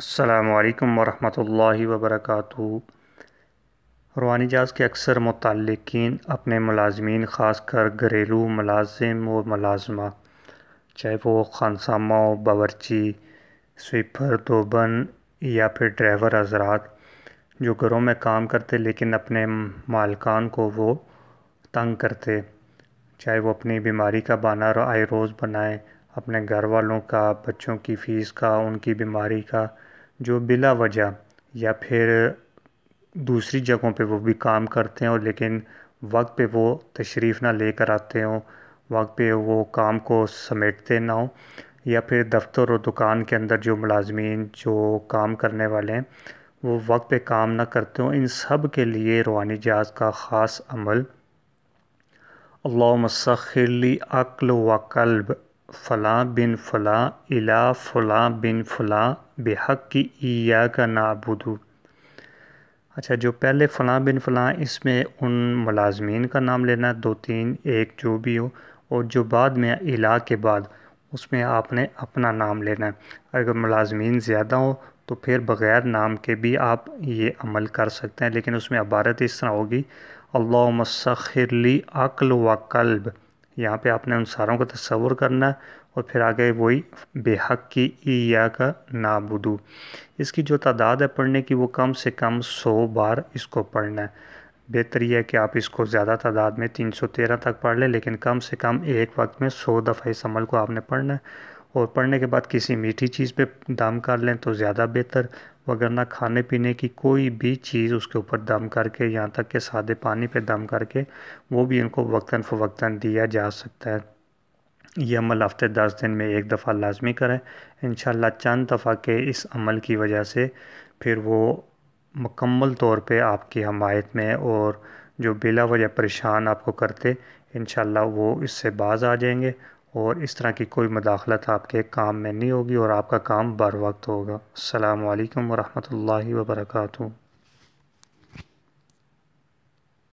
السلام علیکم ورحمۃ اللہ وبرکاتہ روحانی جاز کے اکثر متعلقین اپنے ملازمین خاص کر گھریلو ملازم و ملازمہ چاہے وہ خانسامہ و باورچی سویپر دوبن یا پھر ڈرائیور حضرات جو گھروں میں کام کرتے لیکن اپنے مالکان کو وہ تنگ کرتے چاہے وہ اپنی بیماری کا بانہ رو روز بنائیں اپنے گھر والوں کا بچوں کی فیس کا ان کی بیماری کا جو بلا وجہ یا پھر دوسری جگہوں پہ وہ بھی کام کرتے ہوں لیکن وقت پہ وہ تشریف نہ لے کر آتے ہوں وقت پہ وہ کام کو سمیٹتے نہ ہوں یا پھر دفتر اور دکان کے اندر جو ملازمین جو کام کرنے والے ہیں وہ وقت پہ کام نہ کرتے ہوں ان سب کے لیے روحانی جہاز کا خاص عمل اللہ مسخلی عقل و قلب فلاں بن فلاں الا فلاں بن فلاں بحق کی ایا کا نابدو اچھا جو پہلے فلاں بن فلاں اس میں ان ملازمین کا نام لینا دو تین ایک جو بھی ہو اور جو بعد میں الا کے بعد اس میں آپ نے اپنا نام لینا ہے اگر ملازمین زیادہ ہو تو پھر بغیر نام کے بھی آپ یہ عمل کر سکتے ہیں لیکن اس میں عبارت اس طرح ہوگی اللہ لی عقل و قلب یہاں پہ آپ نے ان ساروں کا تصور کرنا ہے اور پھر آگے وہی بے حق کی ای یا کا نابدو اس کی جو تعداد ہے پڑھنے کی وہ کم سے کم سو بار اس کو پڑھنا ہے بہتر یہ ہے کہ آپ اس کو زیادہ تعداد میں تین سو تیرہ تک پڑھ لیں لیکن کم سے کم ایک وقت میں سو دفعہ اس عمل کو آپ نے پڑھنا ہے اور پڑھنے کے بعد کسی میٹھی چیز پہ دام کر لیں تو زیادہ بہتر وگرنہ کھانے پینے کی کوئی بھی چیز اس کے اوپر دم کر کے یہاں تک کہ سادے پانی پہ دم کر کے وہ بھی ان کو وقتاً فوقتاً دیا جا سکتا ہے یہ عمل ہفتے دس دن میں ایک دفعہ لازمی کریں انشاءاللہ چند دفعہ کے اس عمل کی وجہ سے پھر وہ مکمل طور پہ آپ کی حمایت میں اور جو بلا وجہ پریشان آپ کو کرتے انشاءاللہ وہ اس سے باز آ جائیں گے اور اس طرح کی کوئی مداخلت آپ کے کام میں نہیں ہوگی اور آپ کا کام بر وقت ہوگا السلام علیکم ورحمۃ اللہ وبرکاتہ